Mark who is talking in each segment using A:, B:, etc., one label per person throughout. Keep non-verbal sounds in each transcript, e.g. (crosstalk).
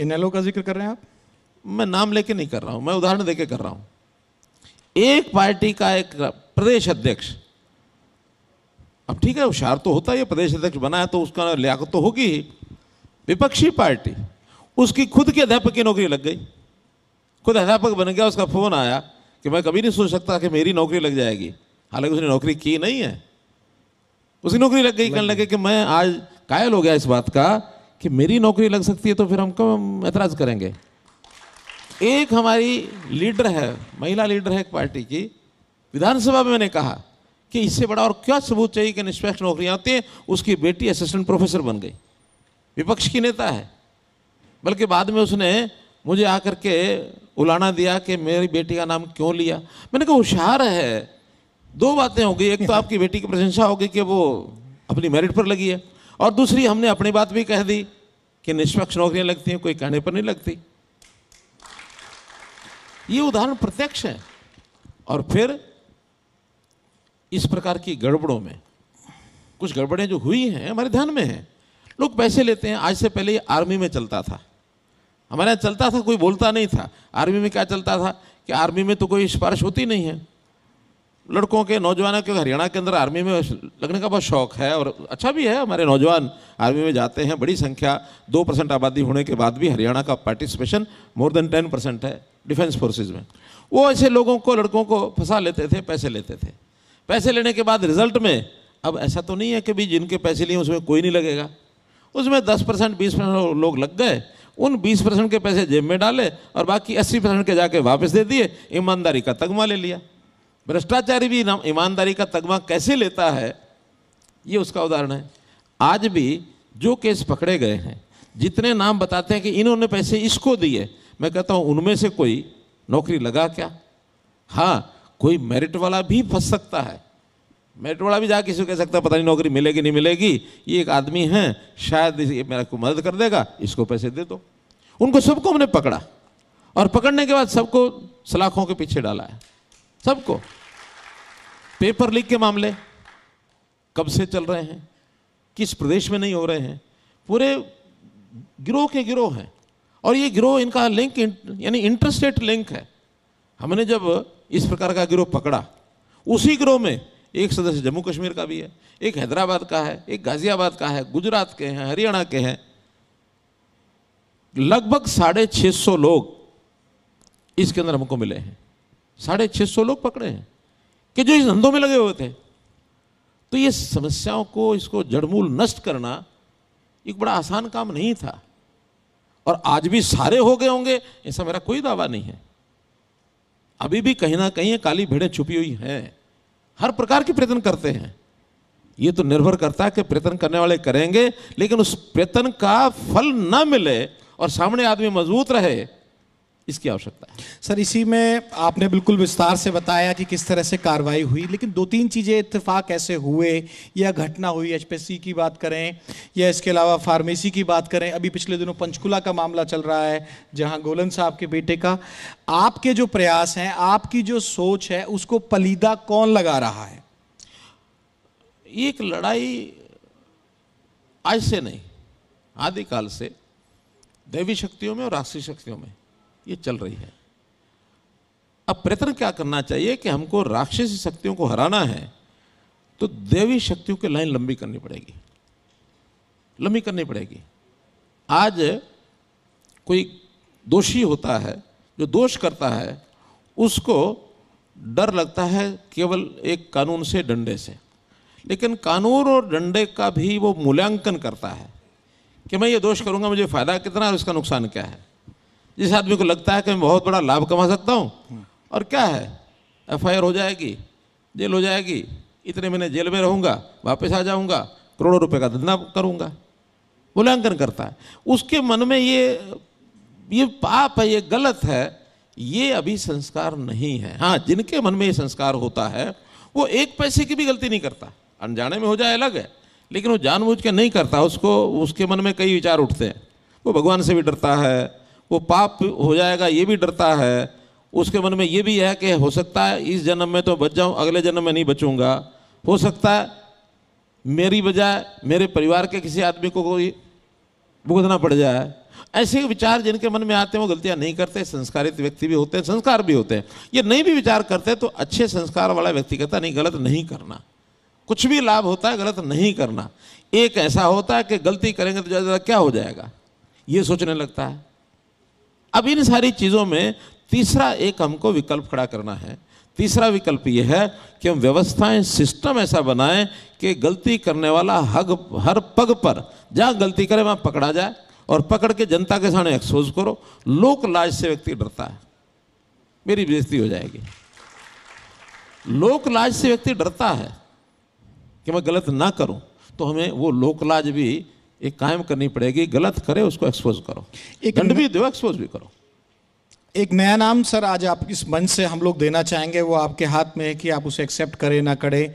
A: Yellow का जिक्र कर रहे हैं आप मैं नाम लेके नहीं कर रहा हूं मैं उदाहरण देके कर रहा हूं एक पार्टी का एक प्रदेश अध्यक्ष अब ठीक है होशियार तो होता है प्रदेश अध्यक्ष बना है तो उसका लियाकत तो होगी ही विपक्षी पार्टी उसकी खुद की अध्यापक की नौकरी लग गई खुद अध्यापक बन गया उसका फोन आया कि मैं कभी नहीं सोच सकता कि मेरी नौकरी लग जाएगी हालांकि उसने नौकरी की नहीं है उसकी नौकरी लग गई कहने लगे कि मैं आज कायल हो गया इस बात का कि मेरी नौकरी लग सकती है तो फिर हम कब एतराज करेंगे एक हमारी लीडर है महिला लीडर है एक पार्टी की विधानसभा में मैंने कहा कि इससे बड़ा और क्या सबूत चाहिए कि निष्पक्ष नौकरियां होती हैं उसकी बेटी असिस्टेंट प्रोफेसर बन गई विपक्ष की नेता है बल्कि बाद में उसने मुझे आकर के उलाना दिया कि मेरी बेटी का नाम क्यों लिया मैंने कहा होशियार है दो बातें हो गई एक तो आपकी बेटी की प्रशंसा होगी कि वो अपनी मेरिट पर लगी है और दूसरी हमने अपनी बात भी कह दी कि निष्पक्ष नौकरियां लगती हैं कोई कहने पर नहीं लगती ये उदाहरण प्रत्यक्ष है और फिर इस प्रकार की गड़बड़ों में कुछ गड़बड़ें जो हुई हैं हमारे ध्यान में हैं लोग पैसे लेते हैं आज से पहले ये आर्मी में चलता था हमारे यहाँ चलता था कोई बोलता नहीं था आर्मी में क्या चलता था कि आर्मी में तो कोई सिफारिश होती नहीं है लड़कों के नौजवानों के हरियाणा के अंदर आर्मी में लगने का बहुत शौक है और अच्छा भी है हमारे नौजवान आर्मी में जाते हैं बड़ी संख्या दो परसेंट आबादी होने के बाद भी हरियाणा का participation more than ten percent है डिफेंस फोर्सेज में वो ऐसे लोगों को लड़कों को फंसा लेते थे पैसे लेते थे पैसे लेने के बाद रिजल्ट में अब ऐसा तो नहीं है कि भाई जिनके पैसे लिए उसमें कोई नहीं लगेगा उसमें दस परसेंट बीस परसेंट लोग लग गए उन 20 परसेंट के पैसे जेब में डाले और बाकी 80 परसेंट के जाके वापस दे दिए ईमानदारी का तगमा ले लिया भ्रष्टाचारी भी ईमानदारी का तगमा कैसे लेता है ये उसका उदाहरण है आज भी जो केस पकड़े गए हैं जितने नाम बताते हैं कि इन्होंने पैसे इसको दिए मैं कहता हूँ उनमें से कोई नौकरी लगा क्या हाँ कोई मेरिट वाला भी फंस सकता है मेरिट वाला भी जा किसी को कह सकता पता नहीं नौकरी मिलेगी नहीं मिलेगी ये एक आदमी है शायद ये मेरा को मदद कर देगा इसको पैसे दे दो उनको सबको हमने पकड़ा और पकड़ने के बाद सबको सलाखों के पीछे डाला है सबको पेपर लीक के मामले कब से चल रहे हैं किस प्रदेश में नहीं हो रहे हैं पूरे गिरोह के गिरोह हैं और ये गिरोह इनका लिंक यानी इंटरस्टेट लिंक है हमने जब इस प्रकार का गिरोह पकड़ा उसी गिरोह में एक सदस्य जम्मू कश्मीर का भी है एक हैदराबाद का है एक गाजियाबाद का है गुजरात के हैं हरियाणा के हैं लगभग साढ़े छः सौ लोग इसके अंदर हमको मिले हैं साढ़े छः सौ लोग पकड़े हैं कि जो इस धंधों में लगे हुए थे तो ये समस्याओं को इसको जड़मूल नष्ट करना एक बड़ा आसान काम नहीं था और आज भी सारे हो गए होंगे ऐसा मेरा कोई दावा नहीं है अभी भी कहीं ना कहीं काली भेड़ें छुपी हुई हैं हर प्रकार के प्रयत्न करते हैं ये तो निर्भर करता है कि प्रयत्न करने वाले करेंगे लेकिन उस प्रयत्न का फल ना मिले और सामने
B: आदमी मजबूत रहे इसकी आवश्यकता है सर इसी में आपने बिल्कुल विस्तार से बताया कि किस तरह से कार्रवाई हुई लेकिन दो तीन चीज़ें इतफाक़ ऐसे हुए या घटना हुई एचपीसी की बात करें या इसके अलावा फार्मेसी की बात करें अभी पिछले दिनों पंचकुला का मामला चल रहा है जहां गोलन साहब के बेटे का आपके जो प्रयास हैं आपकी जो सोच है उसको पलीदा कौन लगा रहा है
A: ये एक लड़ाई आज से नहीं आदिकाल से दैवी शक्तियों में और राष्ट्रीय शक्तियों में ये चल रही है अब प्रयत्न क्या करना चाहिए कि हमको राक्षसी शक्तियों को हराना है तो देवी शक्तियों की लाइन लंबी करनी पड़ेगी लंबी करनी पड़ेगी आज कोई दोषी होता है जो दोष करता है उसको डर लगता है केवल एक कानून से डंडे से लेकिन कानून और डंडे का भी वो मूल्यांकन करता है कि मैं ये दोष करूंगा मुझे फ़ायदा कितना और इसका नुकसान क्या है जिस आदमी को लगता है कि मैं बहुत बड़ा लाभ कमा सकता हूँ हम्म। और क्या है एफ हो जाएगी जेल हो जाएगी इतने महीने जेल में रहूँगा वापस आ जाऊँगा करोड़ों रुपये का धंधा करूँगा मूल्यांकन करता है उसके मन में ये ये पाप है ये गलत है ये अभी संस्कार नहीं है हाँ जिनके मन में ये संस्कार होता है वो एक पैसे की भी गलती नहीं करता अनजाने में हो जाए अलग है लेकिन वो जानबूझ के नहीं करता उसको उसके मन में कई विचार उठते हैं वो भगवान से भी डरता है वो पाप हो जाएगा ये भी डरता है उसके मन में ये भी है कि हो सकता है इस जन्म में तो बच जाऊँ अगले जन्म में नहीं बचूंगा हो सकता है मेरी बजाय मेरे परिवार के किसी आदमी को कोई भुगतना पड़ जाए ऐसे विचार जिनके मन में आते हैं वो गलतियां नहीं करते संस्कारित व्यक्ति भी होते हैं संस्कार भी होते हैं ये नहीं भी विचार करते तो अच्छे संस्कार वाला व्यक्ति कहता नहीं गलत नहीं करना कुछ भी लाभ होता है गलत नहीं करना एक ऐसा होता है कि गलती करेंगे तो ज़्यादा क्या हो जाएगा ये सोचने लगता है अब इन सारी चीज़ों में तीसरा एक हमको विकल्प खड़ा करना है तीसरा विकल्प यह है कि हम व्यवस्थाएं सिस्टम ऐसा बनाएं कि गलती करने वाला हग हर पग पर जहां गलती करे वहां पकड़ा जाए और पकड़ के जनता के सामने एक्सपोज करो लोक लाज से व्यक्ति डरता है मेरी बेजती हो जाएगी लोक लाज से व्यक्ति डरता है कि मैं गलत ना करूं तो हमें वो लोक लाज भी एक कायम करनी पड़ेगी गलत करे उसको एक्सपोज करो एक दंड भी
B: दो एक्सपोज भी करो एक नया नाम सर आज आप इस मंच से हम लोग देना चाहेंगे वो आपके हाथ में है कि आप उसे एक्सेप्ट करें ना करें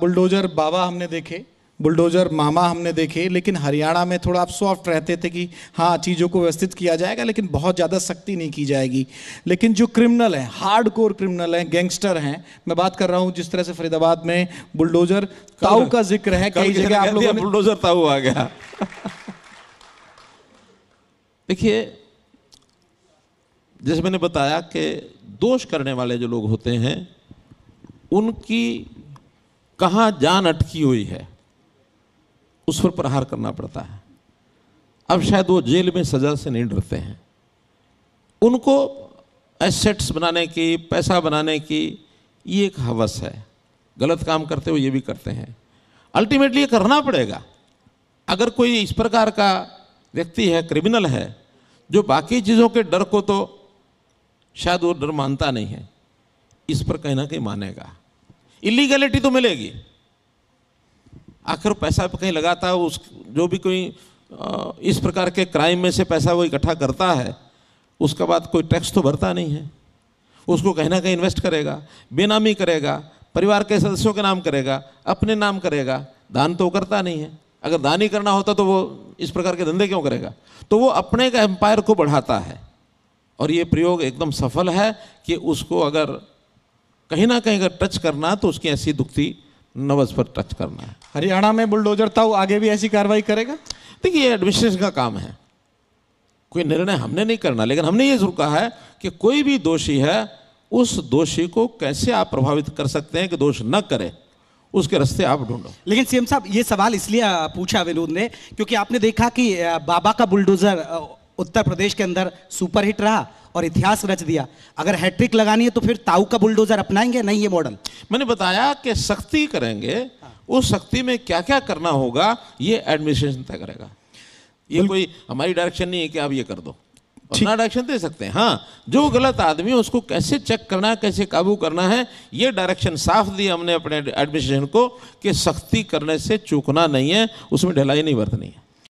B: बुलडोजर बाबा हमने देखे बुलडोजर मामा हमने देखे लेकिन हरियाणा में थोड़ा आप सॉफ्ट रहते थे कि हाँ चीज़ों को व्यवस्थित किया जाएगा लेकिन बहुत ज़्यादा सख्ती नहीं की जाएगी लेकिन जो क्रिमिनल हैं हार्ड कोर क्रिमिनल हैं गैंगस्टर हैं मैं बात कर रहा हूँ जिस तरह से फरीदाबाद में बुलडोजर ताऊ का जिक्र है कई जगह आप लोग
A: बुलडोजर ताऊ आ गया (laughs) देखिए जैसे मैंने बताया कि दोष करने वाले जो लोग होते हैं उनकी कहाँ जान अटकी हुई है उस पर प्रहार करना पड़ता है अब शायद वो जेल में सजा से नहीं डरते हैं उनको एसेट्स बनाने की पैसा बनाने की ये एक हवस है गलत काम करते हुए ये भी करते हैं अल्टीमेटली ये करना पड़ेगा अगर कोई इस प्रकार का व्यक्ति है क्रिमिनल है जो बाकी चीज़ों के डर को तो शायद वो डर मानता नहीं है इस पर कहीं ना कहीं मानेगा इलीगैलिटी तो मिलेगी आखिर पैसा कहीं लगाता है उस जो भी कोई इस प्रकार के क्राइम में से पैसा वो इकट्ठा करता है उसके बाद कोई टैक्स तो भरता नहीं है उसको कहीं ना कहीं इन्वेस्ट करेगा बेनामी करेगा परिवार के सदस्यों के नाम करेगा अपने नाम करेगा दान तो करता नहीं है अगर दानी करना होता तो वो इस प्रकार के धंधे क्यों करेगा तो वो अपने का एम्पायर को बढ़ाता है और ये प्रयोग एकदम सफल है कि उसको अगर कहीं ना कहीं अगर टच करना तो उसकी ऐसी दुखती नवज पर टच करना है
B: हरियाणा में बुलडोजर वो आगे भी ऐसी कार्रवाई करेगा देखिए ये एडमिनिस्ट्रेशन का काम है कोई निर्णय
A: हमने नहीं करना लेकिन हमने ये जरूर कहा है कि कोई भी दोषी है उस दोषी को कैसे आप प्रभावित कर सकते हैं कि दोष न करें उसके रास्ते आप ढूंढो
B: लेकिन सीएम साहब ये सवाल इसलिए पूछा विनोद ने क्योंकि आपने देखा कि बाबा का बुलडोजर उत्तर प्रदेश के अंदर सुपरहिट रहा और इतिहास रच दिया अगर हैट्रिक लगानी है तो फिर ताऊ का बुलडोजर अपनाएंगे नहीं ये मॉडल मैंने बताया कि सख्ती करेंगे उस सख्ती में क्या क्या करना
A: होगा ये एडमिनिस्ट्रेशन तय करेगा ये कोई हमारी डायरेक्शन नहीं है कि आप ये कर दो ना डायरेक्शन दे सकते हैं हाँ जो गलत आदमी है उसको कैसे चेक करना है कैसे काबू करना है ये डायरेक्शन साफ दी हमने अपने एडमिनिस्ट्रेशन को कि सख्ती करने से चूकना नहीं है उसमें ढिलाई नहीं बरतनी है